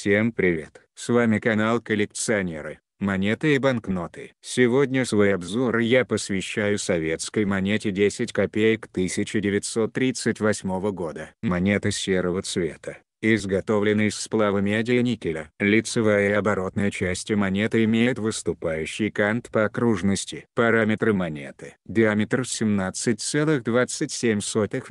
Всем привет! С вами канал Коллекционеры, монеты и банкноты. Сегодня свой обзор я посвящаю советской монете 10 копеек 1938 года. Монета серого цвета, изготовленный из сплава меди и никеля. Лицевая и оборотная части монеты имеют выступающий кант по окружности. Параметры монеты. Диаметр 17,27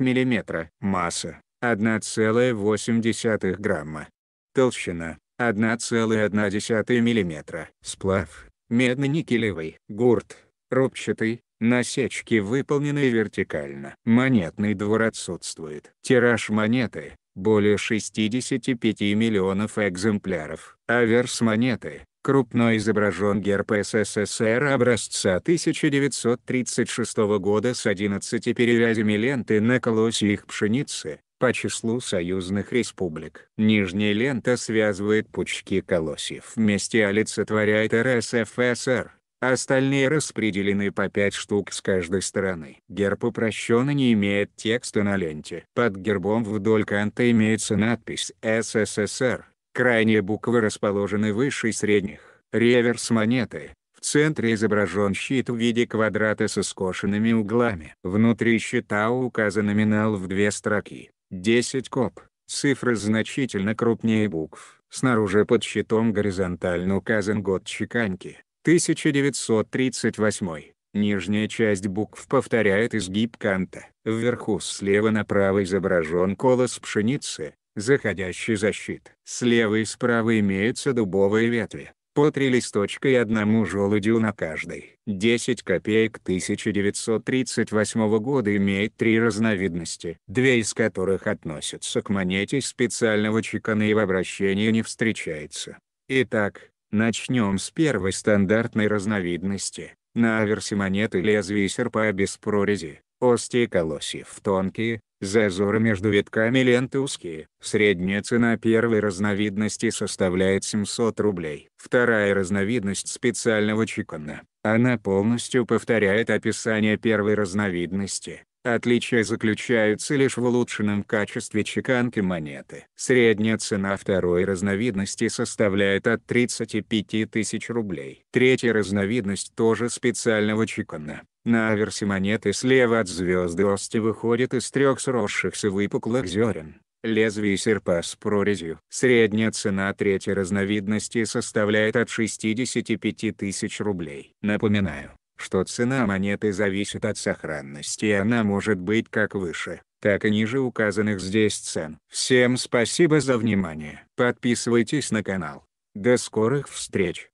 мм. Масса 1,8 грамма толщина 1,1 мм. Сплав медно-никелевый, гурт, рубчатый, насечки выполнены вертикально. Монетный двор отсутствует. Тираж монеты – более 65 миллионов экземпляров. Аверс монеты – крупно изображен герб СССР образца 1936 года с 11 перевязями ленты на колосьях пшеницы, по числу союзных республик. Нижняя лента связывает пучки колосьев вместе олицетворяет РСФСР. Остальные распределены по 5 штук с каждой стороны. Герб упрощенно не имеет текста на ленте. Под гербом вдоль канта имеется надпись «СССР». Крайние буквы расположены выше средних. Реверс монеты. В центре изображен щит в виде квадрата со скошенными углами. Внутри щита указан номинал в две строки. 10 коп. Цифры значительно крупнее букв. Снаружи под щитом горизонтально указан год чеканки. 1938. Нижняя часть букв повторяет изгиб канта. Вверху слева направо изображен колос пшеницы, заходящий за щит. Слева и справа имеются дубовые ветви по три листочка и одному желудю на каждый. 10 копеек 1938 года имеет три разновидности, две из которых относятся к монете специального чекана и в обращении не встречается. Итак, начнем с первой стандартной разновидности. На аверсе монеты лезвие серпа без прорези, ости и колосьев тонкие, Зазоры между витками ленты узкие. Средняя цена первой разновидности составляет 700 рублей. Вторая разновидность специального чекана. Она полностью повторяет описание первой разновидности. Отличия заключаются лишь в улучшенном качестве чеканки монеты. Средняя цена второй разновидности составляет от 35 тысяч рублей. Третья разновидность тоже специального чекана. На аверсе монеты слева от звезды Ости выходит из трех сросшихся выпуклых зерен. Лезвие серпа с прорезью. Средняя цена третьей разновидности составляет от 65 тысяч рублей. Напоминаю, что цена монеты зависит от сохранности и она может быть как выше, так и ниже указанных здесь цен. Всем спасибо за внимание. Подписывайтесь на канал. До скорых встреч!